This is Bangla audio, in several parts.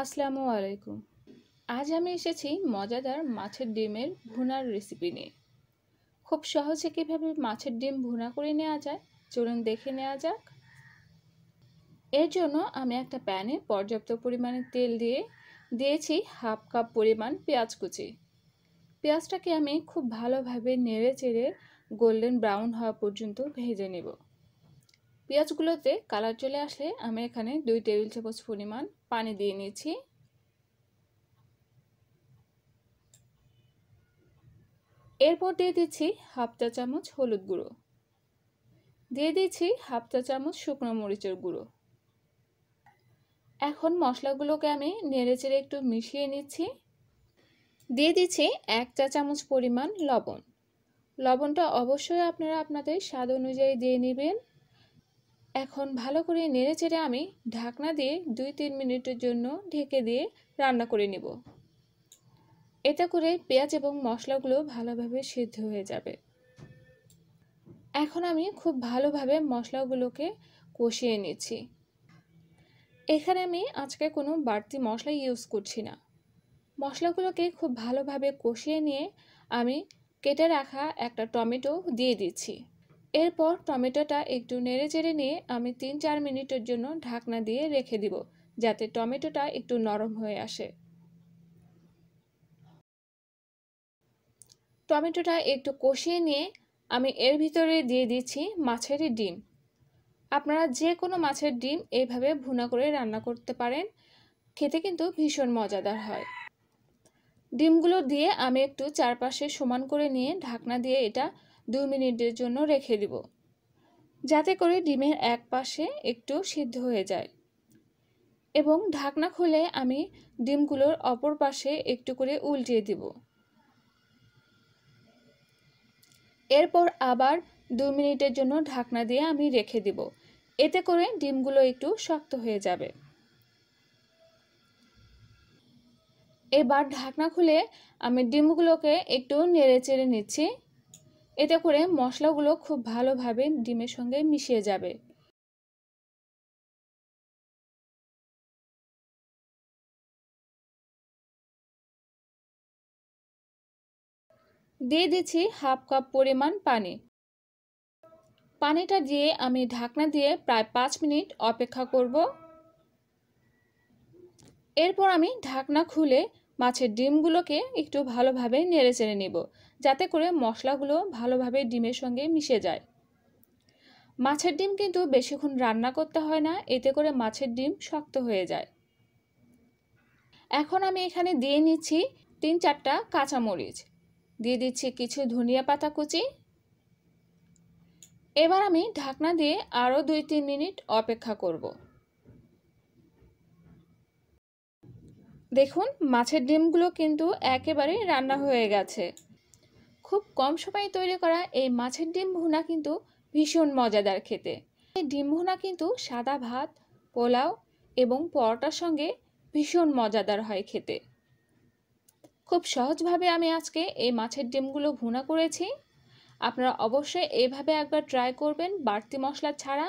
আসসালামু আলাইকুম আজ আমি এসেছি মজাদার মাছের ডিমের ভুনার রেসিপি নিয়ে খুব সহজে কীভাবে মাছের ডিম ভুনা করে নেওয়া যায় চলুন দেখে নেওয়া যাক এর জন্য আমি একটা প্যানে পর্যাপ্ত পরিমাণে তেল দিয়ে দিয়েছি হাফ কাপ পরিমাণ পেঁয়াজ কুচি পেঁয়াজটাকে আমি খুব ভালোভাবে নেড়ে চেড়ে গোল্ডেন ব্রাউন হওয়া পর্যন্ত ভেজে নেব পেঁয়াজগুলোতে কালার চলে আসলে আমি এখানে দুই টেবিল চামচ পরিমাণ পানি দিয়ে নিয়েছি এরপর দিয়ে দিচ্ছি হাফ চা চামচ হলুদ গুঁড়ো দিয়ে দিচ্ছি হাফ চা চামচ শুকনো মরিচের গুঁড়ো এখন মশলাগুলোকে আমি নেড়েচেড়ে একটু মিশিয়ে নিচ্ছি দিয়ে দিচ্ছি এক চা চামচ পরিমাণ লবণ লবণটা অবশ্যই আপনারা আপনাদের স্বাদ অনুযায়ী দিয়ে নেবেন এখন ভালো করে নেড়েচেড়ে আমি ঢাকনা দিয়ে দুই তিন মিনিটের জন্য ঢেকে দিয়ে রান্না করে নেব এতে করে পেঁয়াজ এবং মশলাগুলো ভালোভাবে সিদ্ধ হয়ে যাবে এখন আমি খুব ভালোভাবে মশলাগুলোকে কষিয়ে নিচ্ছি এখানে আমি আজকে কোনো বাড়তি মশলা ইউজ করছি না মশলাগুলোকে খুব ভালোভাবে কষিয়ে নিয়ে আমি কেটে রাখা একটা টমেটো দিয়ে দিচ্ছি এরপর টমেটোটা একটু নেড়ে চেড়ে নিয়ে আমি তিন চার মিনিটের জন্য ঢাকনা দিয়ে রেখে দিব যাতে টমেটোটা একটু নরম হয়ে আসে টমেটোটা একটু কষিয়ে নিয়ে আমি এর ভিতরে দিয়ে দিচ্ছি মাছের ডিম আপনারা যে কোনো মাছের ডিম এইভাবে ভুনা করে রান্না করতে পারেন খেতে কিন্তু ভীষণ মজাদার হয় ডিমগুলো দিয়ে আমি একটু চারপাশে সমান করে নিয়ে ঢাকনা দিয়ে এটা দুই মিনিটের জন্য রেখে দিব যাতে করে ডিমের এক পাশে একটু সিদ্ধ হয়ে যায় এবং ঢাকনা খুলে আমি ডিমগুলোর অপর পাশে একটু করে উল্টিয়ে দিব এরপর আবার দুই মিনিটের জন্য ঢাকনা দিয়ে আমি রেখে দিব এতে করে ডিমগুলো একটু শক্ত হয়ে যাবে এবার ঢাকনা খুলে আমি ডিমগুলোকে একটু নেড়ে চেড়ে নিচ্ছি এতে করে মশলাগুলো খুব ভালোভাবে ডিমের সঙ্গে মিশিয়ে যাবে দিয়ে দিচ্ছি হাফ কাপ পরিমাণ পানি পানিটা দিয়ে আমি ঢাকনা দিয়ে প্রায় পাঁচ মিনিট অপেক্ষা করব এরপর আমি ঢাকনা খুলে মাছের ডিমগুলোকে একটু ভালোভাবে নেড়ে চেড়ে নেব যাতে করে মশলাগুলো ভালোভাবে ডিমের সঙ্গে মিশে যায় মাছের ডিম কিন্তু বেশিক্ষণ রান্না করতে হয় না এতে করে মাছের ডিম শক্ত হয়ে যায় এখন আমি এখানে দিয়ে নিচ্ছি তিন চারটা কাঁচামরিচ দিয়ে দিচ্ছি কিছু ধনিয়া পাতা কুচি এবার আমি ঢাকনা দিয়ে আরও দুই তিন মিনিট অপেক্ষা করবো দেখুন মাছের ডিমগুলো কিন্তু একেবারে রান্না হয়ে গেছে খুব কম সময়ে তৈরি করা এই মাছের ডিম ভুনা কিন্তু ভীষণ মজাদার খেতে এই ডিম ভুনা কিন্তু সাদা ভাত পোলাও এবং পরোটার সঙ্গে ভীষণ মজাদার হয় খেতে খুব সহজভাবে আমি আজকে এই মাছের ডিমগুলো ভুনা করেছি আপনারা অবশ্যই এভাবে একবার ট্রাই করবেন বাড়তি মশলা ছাড়া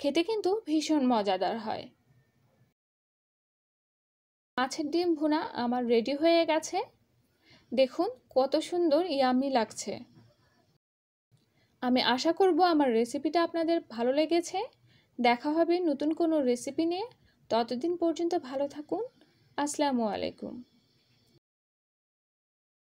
খেতে কিন্তু ভীষণ মজাদার হয় মাছের ডিম ভুনা আমার রেডি হয়ে গেছে দেখুন কত সুন্দর ইয়ামি লাগছে আমি আশা করব আমার রেসিপিটা আপনাদের ভালো লেগেছে দেখা হবে নতুন কোনো রেসিপি নিয়ে ততদিন পর্যন্ত ভালো থাকুন আসসালামু আলাইকুম